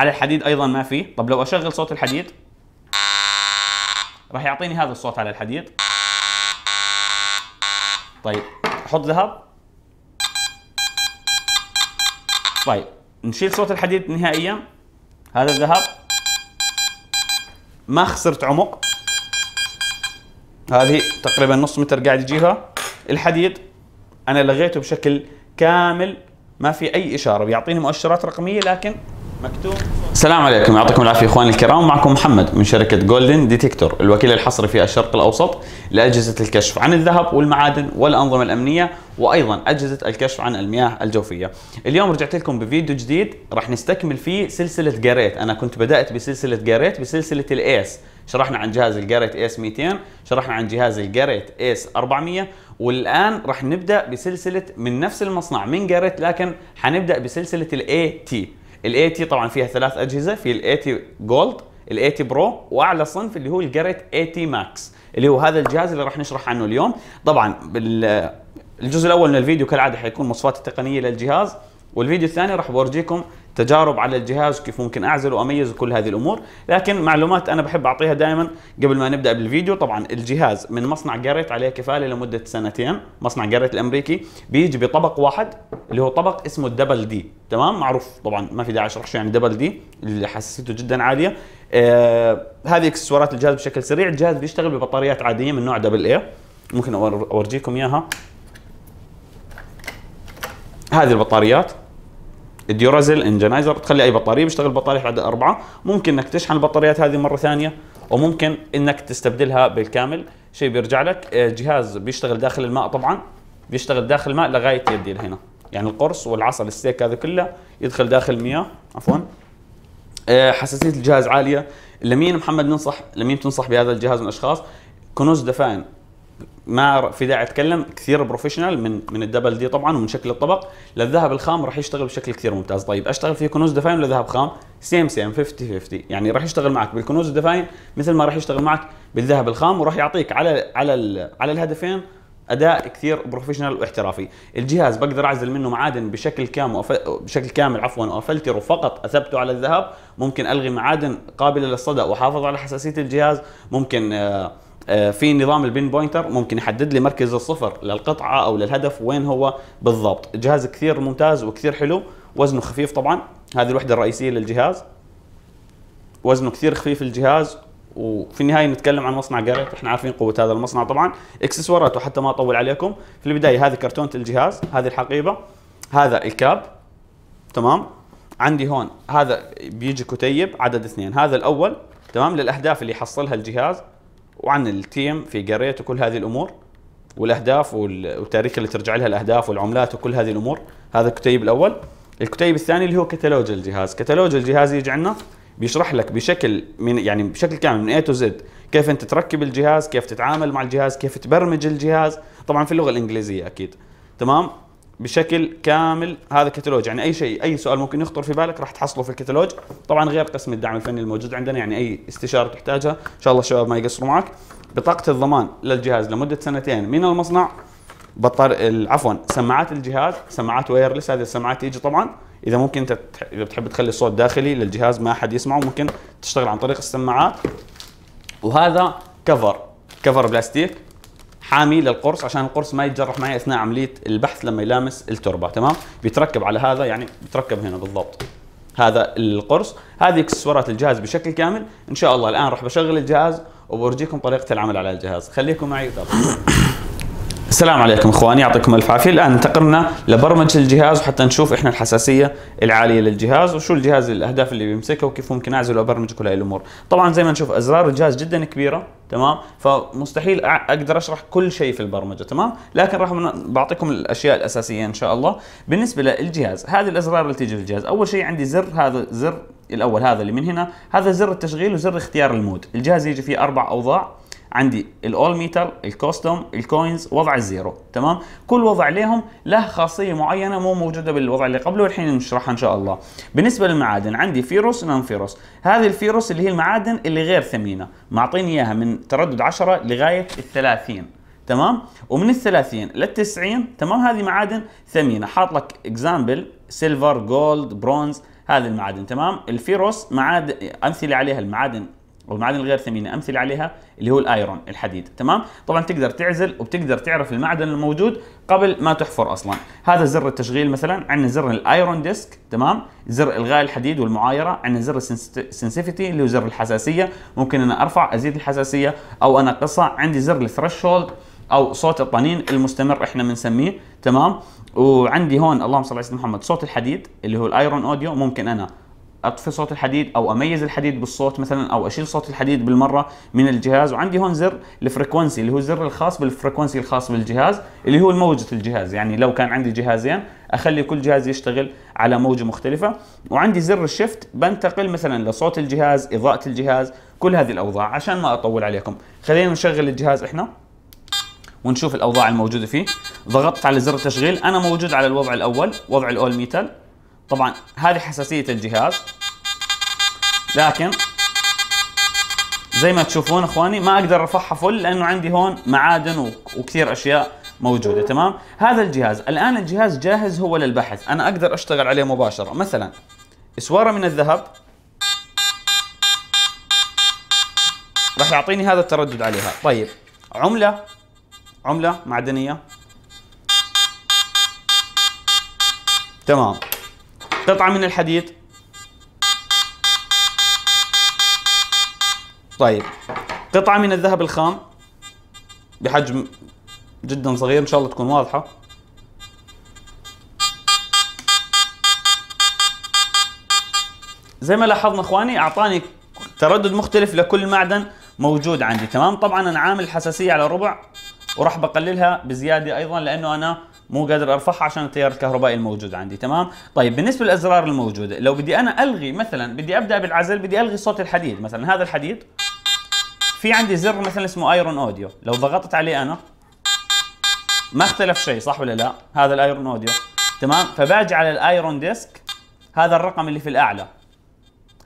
على الحديد ايضا ما في طب لو اشغل صوت الحديد راح يعطيني هذا الصوت على الحديد طيب احط ذهب طيب نشيل صوت الحديد نهائيا هذا الذهب ما خسرت عمق هذه تقريبا نص متر قاعد يجيها الحديد انا لغيته بشكل كامل ما في اي اشاره بيعطيني مؤشرات رقميه لكن مكتوب السلام عليكم يعطيكم العافيه اخواني الكرام معكم محمد من شركه جولدن ديتكتور الوكيل الحصري في الشرق الاوسط لاجهزه الكشف عن الذهب والمعادن والانظمه الامنيه وايضا اجهزه الكشف عن المياه الجوفيه. اليوم رجعت لكم بفيديو جديد راح نستكمل فيه سلسله جاريت، انا كنت بدات بسلسله جاريت بسلسله الايس، شرحنا عن جهاز الجاريت اس 200 شرحنا عن جهاز الجاريت اس 400 والان راح نبدا بسلسله من نفس المصنع من جاريت لكن حنبدا بسلسله الاي تي الاي تي طبعا فيها ثلاث اجهزه في الاي تي جولد الاي تي برو واعلى صنف اللي هو الجريت اي تي ماكس اللي هو هذا الجهاز اللي راح نشرح عنه اليوم طبعا الجزء الاول من الفيديو كالعاده حيكون مواصفات التقنيه للجهاز والفيديو الثاني راح بورجيكم تجارب على الجهاز كيف ممكن اعزل واميز وكل هذه الامور لكن معلومات انا بحب اعطيها دائما قبل ما نبدا بالفيديو طبعا الجهاز من مصنع جاريت عليه كفاله لمده سنتين مصنع جاريت الامريكي بيجي بطبق واحد اللي هو طبق اسمه الدبل دي تمام معروف طبعا ما في داعي اشرح شو يعني دبل دي اللي حساسيته جدا عاليه آه هذه اكسسوارات الجهاز بشكل سريع الجهاز بيشتغل ببطاريات عاديه من نوع دبل اي ممكن اورجيكم اياها هذه البطاريات الديورازل انجنايزر تخلي اي بطاريه بيشتغل بطاريه عدد اربعه ممكن انك تشحن البطاريات هذه مره ثانيه وممكن انك تستبدلها بالكامل شيء بيرجع لك آه، جهاز بيشتغل داخل الماء طبعا بيشتغل داخل الماء لغايه يدي لهنا يعني القرص والعصا الستيك هذا كله يدخل داخل المياه عفوا آه، حساسيه الجهاز عاليه لمين محمد ننصح لمين تنصح بهذا الجهاز من الاشخاص كنوز دفائن ما في داعي اتكلم كثير بروفيشنال من من الدبل دي طبعا ومن شكل الطبق للذهب الخام راح يشتغل بشكل كثير ممتاز طيب اشتغل في كنوز دفاين ولا ذهب خام سيم سيم 50 50 يعني راح يشتغل معك بالكنوز الدفاين مثل ما راح يشتغل معك بالذهب الخام وراح يعطيك على على على الهدفين اداء كثير بروفيشنال واحترافي الجهاز بقدر اعزل منه معادن بشكل كامل بشكل كامل عفوا وافلتره فقط اثبته على الذهب ممكن الغي معادن قابله للصدى واحافظ على حساسيه الجهاز ممكن آه آه، في نظام البين بوينتر ممكن يحدد لي مركز الصفر للقطعه او للهدف وين هو بالضبط جهاز كثير ممتاز وكثير حلو وزنه خفيف طبعا هذه الوحده الرئيسيه للجهاز وزنه كثير خفيف الجهاز وفي النهايه نتكلم عن مصنع جاريت احنا عارفين قوه هذا المصنع طبعا اكسسواراته حتى ما اطول عليكم في البدايه هذه كرتونه الجهاز هذه الحقيبه هذا الكاب تمام عندي هون هذا بيجي كتيب عدد اثنين هذا الاول تمام للاهداف اللي يحصلها الجهاز وعن التيم في قريت كل هذه الامور والاهداف والتاريخ اللي ترجع لها الاهداف والعملات وكل هذه الامور هذا الكتيب الاول الكتيب الثاني اللي هو كتالوج الجهاز كتالوج الجهاز يجي عندنا بيشرح لك بشكل من يعني بشكل كامل من اي تو زد كيف انت تركب الجهاز كيف تتعامل مع الجهاز كيف تبرمج الجهاز طبعا في اللغه الانجليزيه اكيد تمام بشكل كامل هذا الكتالوج يعني اي شيء اي سؤال ممكن يخطر في بالك راح تحصله في الكتالوج طبعا غير قسم الدعم الفني الموجود عندنا يعني اي استشاره تحتاجها ان شاء الله الشباب ما يقصروا معك بطاقه الضمان للجهاز لمده سنتين من المصنع بطار عفوا سماعات الجهاز سماعات وايرلس هذه السماعات تيجي طبعا اذا ممكن انت اذا بتحب تخلي الصوت داخلي للجهاز ما احد يسمعه ممكن تشتغل عن طريق السماعات وهذا كفر كفر بلاستيك حامي للقرص عشان القرص ما يتجرح معي اثناء عمليه البحث لما يلامس التربه تمام بيتركب على هذا يعني بيتركب هنا بالضبط هذا القرص هذه اكسسوارات الجهاز بشكل كامل ان شاء الله الان راح بشغل الجهاز وبورجيكم طريقه العمل على الجهاز خليكم معي وتابعوا السلام عليكم اخواني يعطيكم الف عافيه الان انتقلنا لبرمجه الجهاز وحتى نشوف احنا الحساسيه العاليه للجهاز وشو الجهاز الاهداف اللي بيمسكها وكيف ممكن اعزل وابرمج كل هاي الامور طبعا زي ما نشوف ازرار الجهاز جدا كبيره تمام فمستحيل اقدر اشرح كل شيء في البرمجه تمام لكن راح بعطيكم الاشياء الاساسيه ان شاء الله بالنسبه للجهاز هذه الازرار اللي تيجي في الجهاز اول شيء عندي زر هذا زر الاول هذا اللي من هنا هذا زر التشغيل وزر اختيار المود الجهاز يجي فيه اربع اوضاع عندي الاول ميتر الكوستوم الكوينز وضع الزيرو تمام كل وضع لهم له خاصيه معينه مو موجوده بالوضع اللي قبله والحين نشرحها ان شاء الله بالنسبه للمعادن عندي فيروس ونان فيروس هذه الفيروس اللي هي المعادن اللي غير ثمينه معطيني اياها من تردد 10 لغايه ال 30 تمام ومن ال 30 لل 90 تمام هذه معادن ثمينه حاط لك اكزامبل سيلفر جولد برونز هذه المعادن تمام الفيروس معادن امثله عليها المعادن والمعادن الغير ثمينه امثله عليها اللي هو الايرون الحديد تمام طبعا تقدر تعزل وبتقدر تعرف المعدن الموجود قبل ما تحفر اصلا هذا زر التشغيل مثلا عندنا زر الايرون ديسك تمام زر الغاء الحديد والمعايره عندنا زر السنسيفيتي اللي هو زر الحساسيه ممكن انا ارفع ازيد الحساسيه او انا عندي زر الثريشولد او صوت الطنين المستمر احنا بنسميه تمام وعندي هون اللهم صل على سيدنا محمد صوت الحديد اللي هو الايرون اوديو ممكن انا اطفي صوت الحديد او اميز الحديد بالصوت مثلا او اشيل صوت الحديد بالمره من الجهاز وعندي هون زر الفريكونسي اللي هو الزر الخاص بالفريكونسي الخاص بالجهاز اللي هو موجه الجهاز يعني لو كان عندي جهازين اخلي كل جهاز يشتغل على موجه مختلفه وعندي زر الشفت بنتقل مثلا لصوت الجهاز اضاءه الجهاز كل هذه الاوضاع عشان ما اطول عليكم خلينا نشغل الجهاز احنا ونشوف الاوضاع الموجوده فيه ضغطت على زر التشغيل انا موجود على الوضع الاول وضع الاول ميتال طبعا هذه حساسية الجهاز لكن زي ما تشوفون اخواني ما اقدر ارفعها فل لانه عندي هون معادن وكثير اشياء موجودة تمام هذا الجهاز الان الجهاز جاهز هو للبحث انا اقدر اشتغل عليه مباشرة مثلا اسوارة من الذهب راح يعطيني هذا التردد عليها طيب عملة عملة معدنية تمام قطعة من الحديد طيب قطعة من الذهب الخام بحجم جدا صغير ان شاء الله تكون واضحة زي ما لاحظنا اخواني اعطاني تردد مختلف لكل معدن موجود عندي تمام طبعا انا عامل حساسية على الربع وراح بقللها بزيادة ايضا لانه انا مو قادر ارفعها عشان التيار الكهربائي الموجود عندي تمام طيب بالنسبه للازرار الموجوده لو بدي انا الغي مثلا بدي ابدا بالعزل بدي الغي صوت الحديد مثلا هذا الحديد في عندي زر مثلا اسمه ايرون اوديو لو ضغطت عليه انا ما اختلف شيء صح ولا لا هذا الايرون اوديو تمام فباجي على الايرون ديسك هذا الرقم اللي في الاعلى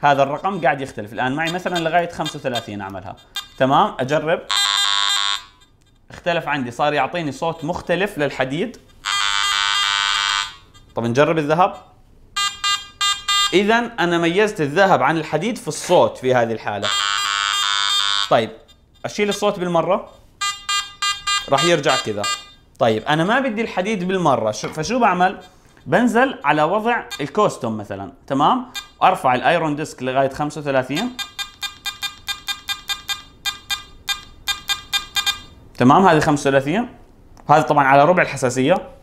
هذا الرقم قاعد يختلف الان معي مثلا لغايه 35 اعملها تمام اجرب اختلف عندي صار يعطيني صوت مختلف للحديد طب نجرب الذهب اذا انا ميزت الذهب عن الحديد في الصوت في هذه الحاله طيب اشيل الصوت بالمره راح يرجع كذا طيب انا ما بدي الحديد بالمره فشو بعمل بنزل على وضع الكوستوم مثلا تمام ارفع الايرون ديسك لغايه 35 تمام هذه 35 هذا طبعا على ربع الحساسيه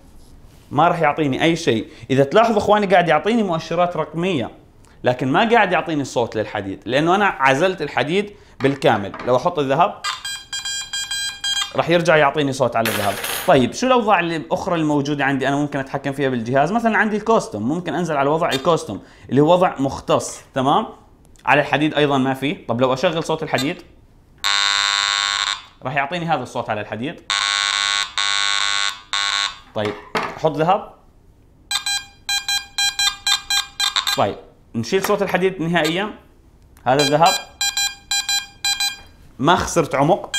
ما راح يعطيني اي شيء اذا تلاحظوا اخواني قاعد يعطيني مؤشرات رقميه لكن ما قاعد يعطيني صوت للحديد لانه انا عزلت الحديد بالكامل لو احط الذهب راح يرجع يعطيني صوت على الذهب طيب شو الاوضاع الاخرى الموجوده عندي انا ممكن اتحكم فيها بالجهاز مثلا عندي الكوستم ممكن انزل على وضع الكوستم اللي هو وضع مختص تمام على الحديد ايضا ما فيه طب لو اشغل صوت الحديد راح يعطيني هذا الصوت على الحديد طيب حط ذهب طيب نشيل صوت الحديد نهائيا هذا الذهب ما خسرت عمق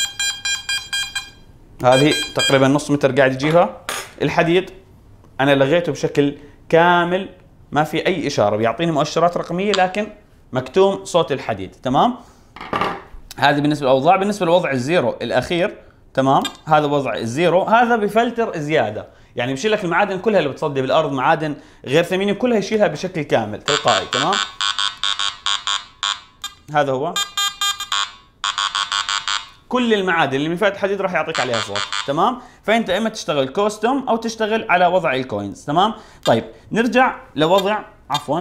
هذه تقريبا نص متر قاعد يجيها الحديد انا لغيته بشكل كامل ما في اي اشاره بيعطيني مؤشرات رقميه لكن مكتوم صوت الحديد تمام هذه بالنسبه للاوضاع بالنسبه لوضع الزيرو الاخير تمام هذا وضع الزيرو هذا بفلتر زياده يعني بشيل لك المعادن كلها اللي بتصدي بالارض معادن غير ثمينه كلها يشيلها بشكل كامل تلقائي تمام هذا هو كل المعادن اللي من فئه الحديد راح يعطيك عليها صوت تمام فانت اما تشتغل كوستم او تشتغل على وضع الكوينز تمام طيب نرجع لوضع عفوا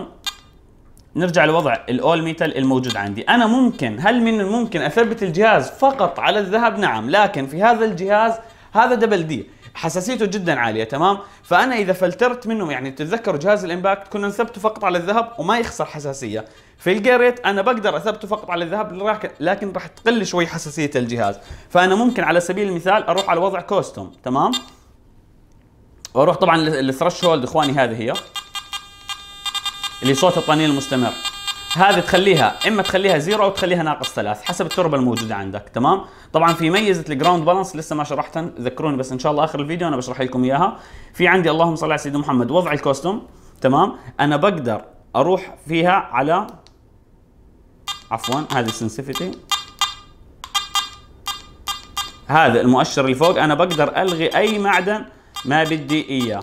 نرجع لوضع الاول ميتال الموجود عندي انا ممكن هل من الممكن اثبت الجهاز فقط على الذهب نعم لكن في هذا الجهاز هذا دبل دي حساسيته جدا عاليه تمام فانا اذا فلترت منه يعني تتذكروا جهاز الامباكت كنا نثبته فقط على الذهب وما يخسر حساسيه في الجيريت انا بقدر اثبته فقط على الذهب لكن راح تقل شوي حساسيه الجهاز فانا ممكن على سبيل المثال اروح على وضع كوستوم تمام واروح طبعا للثرش هولد اخواني هذه هي اللي صوت الطنين المستمر هذه تخليها اما تخليها زيرو او تخليها ناقص ثلاث حسب التربه الموجوده عندك تمام طبعا في ميزه الجراوند بالانس لسه ما شرحتها ذكروني بس ان شاء الله اخر الفيديو انا بشرح لكم اياها في عندي اللهم صل على سيدنا محمد وضع الكوستوم تمام انا بقدر اروح فيها على عفوا هذه السنسيفيتي هذا المؤشر اللي فوق انا بقدر الغي اي معدن ما بدي اياه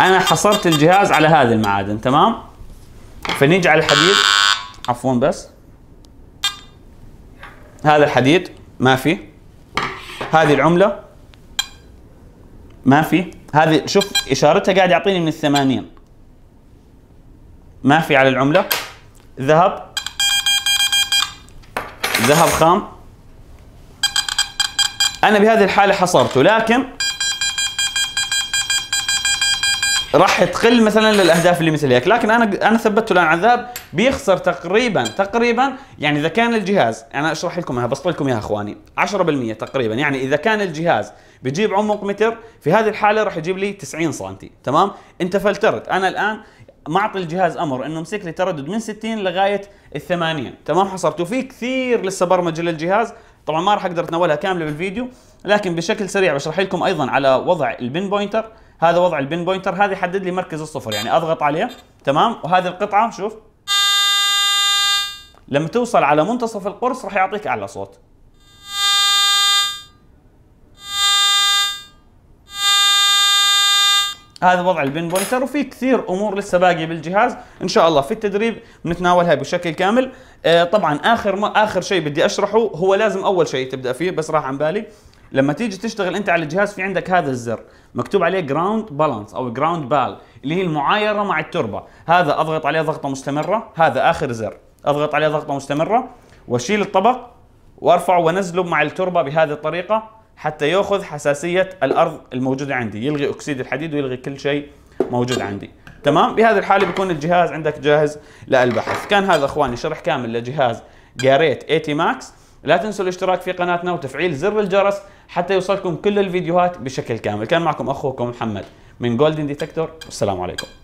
انا حصرت الجهاز على هذه المعادن تمام فنيجي على الحديد عفوا بس هذا الحديد ما في هذه العمله ما في هذه شوف اشارتها قاعد يعطيني من الثمانين ما في على العمله ذهب ذهب خام انا بهذه الحاله حصرته لكن راح تقل مثلا للاهداف اللي مثل هيك لكن انا انا ثبتته الان عذاب بيخسر تقريبا تقريبا يعني اذا كان الجهاز انا اشرح لكم اياها بسطر لكم اياها اخواني 10% تقريبا يعني اذا كان الجهاز بجيب عمق متر في هذه الحاله راح يجيب لي 90 سم تمام انت فلترت انا الان معطي الجهاز امر انه امسك لي تردد من 60 لغايه ال 80 تمام حصرت وفي كثير لسه برمجه للجهاز طبعا ما راح اقدر اتناولها كامله بالفيديو لكن بشكل سريع بشرح لكم ايضا على وضع البن بوينتر هذا وضع البن بوينتر هذا يحدد لي مركز الصفر يعني اضغط عليه تمام وهذه القطعه شوف لما توصل على منتصف القرص راح يعطيك اعلى صوت هذا وضع البين بوينتر وفي كثير امور لسه باقيه بالجهاز ان شاء الله في التدريب بنتناولها بشكل كامل آه طبعا اخر ما اخر شيء بدي اشرحه هو لازم اول شيء تبدا فيه بس راح عن بالي لما تيجي تشتغل انت على الجهاز في عندك هذا الزر مكتوب عليه جراوند بالانس او جراوند بال اللي هي المعايره مع التربه هذا اضغط عليه ضغطه مستمره هذا اخر زر اضغط عليه ضغطه مستمره واشيل الطبق وارفعه وانزله مع التربه بهذه الطريقه حتى ياخذ حساسيه الارض الموجوده عندي يلغي اكسيد الحديد ويلغي كل شيء موجود عندي تمام بهذه الحاله بيكون الجهاز عندك جاهز للبحث كان هذا اخواني شرح كامل لجهاز جاريت 80 ماكس لا تنسوا الاشتراك في قناتنا وتفعيل زر الجرس حتى يوصلكم كل الفيديوهات بشكل كامل كان معكم اخوكم محمد من جولدن ديتكتور والسلام عليكم